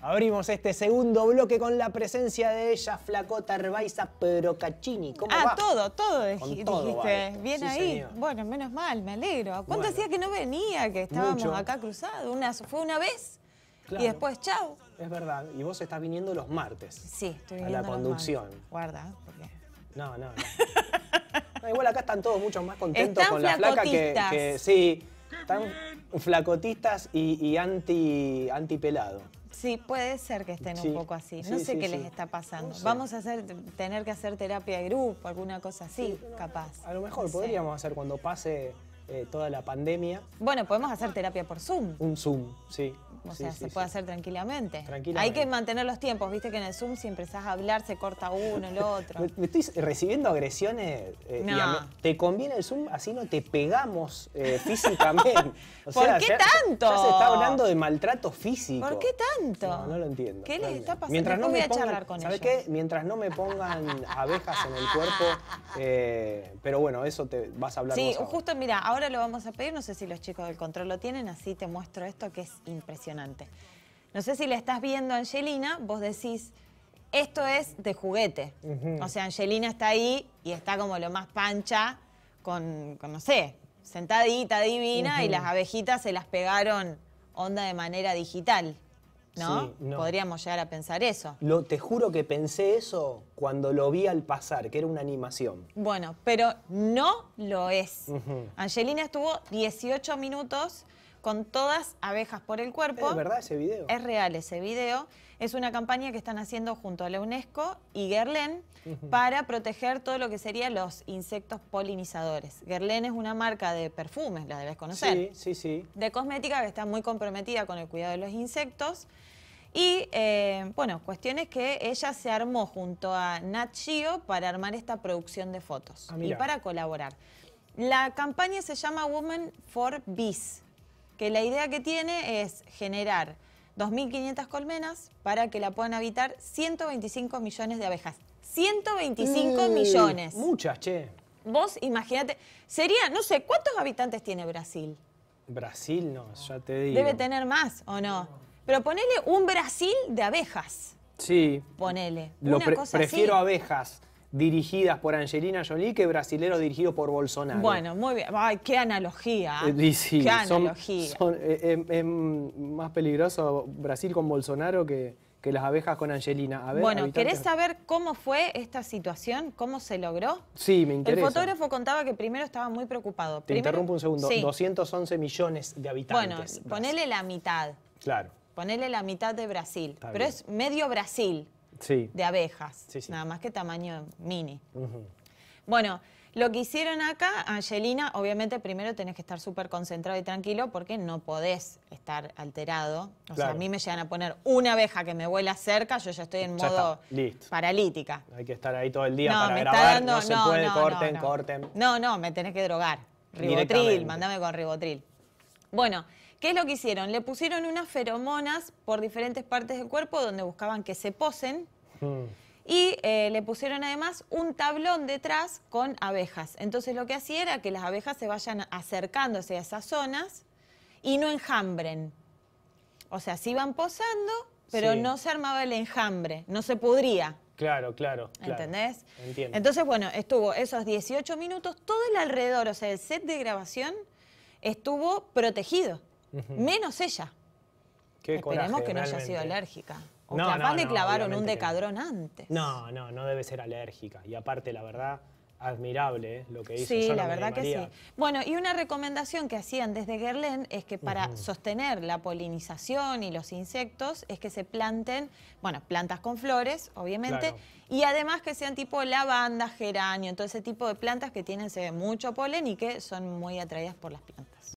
Abrimos este segundo bloque con la presencia de ella, Flacota Herbaiza pero ¿Cómo ah, va? todo, todo, todo dijiste. Bien ahí. Bueno, menos mal, me alegro. ¿Cuánto hacía que no venía, que estábamos acá cruzados? fue una vez y después chau. Es verdad. Y vos estás viniendo los martes. Sí, estoy A la conducción. Guarda, porque... No, no, no. Igual acá están todos mucho más contentos con la flaca que, sí. Están flacotistas y, y anti, anti pelado. Sí, puede ser que estén un poco así. No sé qué les está pasando. Vamos a hacer, tener que hacer terapia de grupo, alguna cosa así, capaz. A lo mejor podríamos hacer cuando pase eh, toda la pandemia. Bueno, podemos hacer terapia por Zoom. Un Zoom, sí. O sea, se puede hacer tranquilamente. Hay que mantener los tiempos, viste que en el Zoom si empezás a hablar se corta uno, el otro. me, estoy recibiendo agresiones. Eh, te conviene el Zoom, así no te pegamos eh, físicamente. ¿Por qué tanto? Ya se está hablando de maltrato físico. ¿Por qué tanto? No, lo entiendo. ¿Qué les está pasando? no, voy me charlar con ellos? qué? Mientras no me pongan abejas en el cuerpo, pero bueno, eso te vas a hablar. Sí, justo, mira, ahora Ahora lo vamos a pedir, no sé si los chicos del control lo tienen, así te muestro esto que es impresionante. No sé si le estás viendo, Angelina, vos decís, esto es de juguete. O sea, Angelina está ahí y está como lo más pancha, con, no sé, sentadita divina y las abejitas se las pegaron onda de manera digital. ¿no? Podríamos llegar a pensar eso. Lo, te juro que pensé eso cuando lo vi al pasar, que era una animación. Bueno, pero no lo es. Angelina estuvo 18 minutos con todas abejas por el cuerpo. Es verdad ese video. Es real ese video. Es una campaña que están haciendo junto a la UNESCO y Guerlain para proteger todo lo que serían los insectos polinizadores. Guerlain es una marca de perfumes, la debes conocer. Sí, sí, sí. De cosmética que está muy comprometida con el cuidado de los insectos. Y eh, bueno, cuestiones que ella se armó junto a Nat Gio para armar esta producción de fotos ah, y para colaborar. La campaña se llama Woman for Bees que la idea que tiene es generar 2.500 colmenas para que la puedan habitar 125 millones de abejas. 125 millones. Muchas, che. Vos imagínate, sería, no sé, ¿cuántos habitantes tiene Brasil? Brasil no, ya te digo. Debe tener más, ¿o no? Pero ponele un Brasil de abejas. Sí. Ponele. Lo una cosa prefiero abejas dirigidas por Angelina Jolie que brasilero dirigido por Bolsonaro. Bueno, muy bien. Ay, qué analogía. ¿eh? Eh, analogía. Eh, son, más peligroso Brasil con Bolsonaro que, que las abejas con Angelina. bueno, ¿querés saber cómo fue esta situación? ¿Cómo se logró? Sí, me interesa. El fotógrafo contaba que primero estaba muy preocupado. Te interrumpo un segundo. 211 millones de habitantes. Bueno, ponele la mitad. Claro. Ponele la mitad de Brasil. pero es medio Brasil de abejas, nada más que tamaño mini. Bueno, lo que hicieron acá, Angelina, obviamente primero tenés que estar súper concentrado y tranquilo porque no podés estar alterado. O sea, a mí me llegan a poner una abeja que me vuela cerca, yo ya estoy en modo paralítica. Hay que estar ahí todo el día para grabar, no se puede, corten, corten. No, no, me tenés que drogar. Ribotril, mandame con ribotril. Bueno, ¿Qué es lo que hicieron? Le pusieron unas feromonas por diferentes partes del cuerpo donde buscaban que se posen. Hmm. Y eh, le pusieron además un tablón detrás con abejas. Entonces lo que hacía era que las abejas se vayan acercándose a esas zonas y no enjambren. O sea, se iban posando, pero no se armaba el enjambre, no se podría. Claro, claro. ¿Entendés? Entiendo. Entonces, bueno, estuvo esos 18 minutos, todo el alrededor, o sea, el set de grabación estuvo protegido. Menos ella. Esperemos que no haya sido alérgica. O no, capaz le clavaron un decadrón antes. No, no, no debe ser alérgica. Y aparte, la verdad, admirable lo que hizo. Sí, la verdad que sí. Bueno, y una recomendación que hacían desde Gerlén es que para sostener la polinización y los insectos es que se planten, bueno, plantas con flores, obviamente, y además que sean tipo lavanda, geranio, todo ese tipo de plantas que tienen mucho polen y que son muy atraídas por las plantas.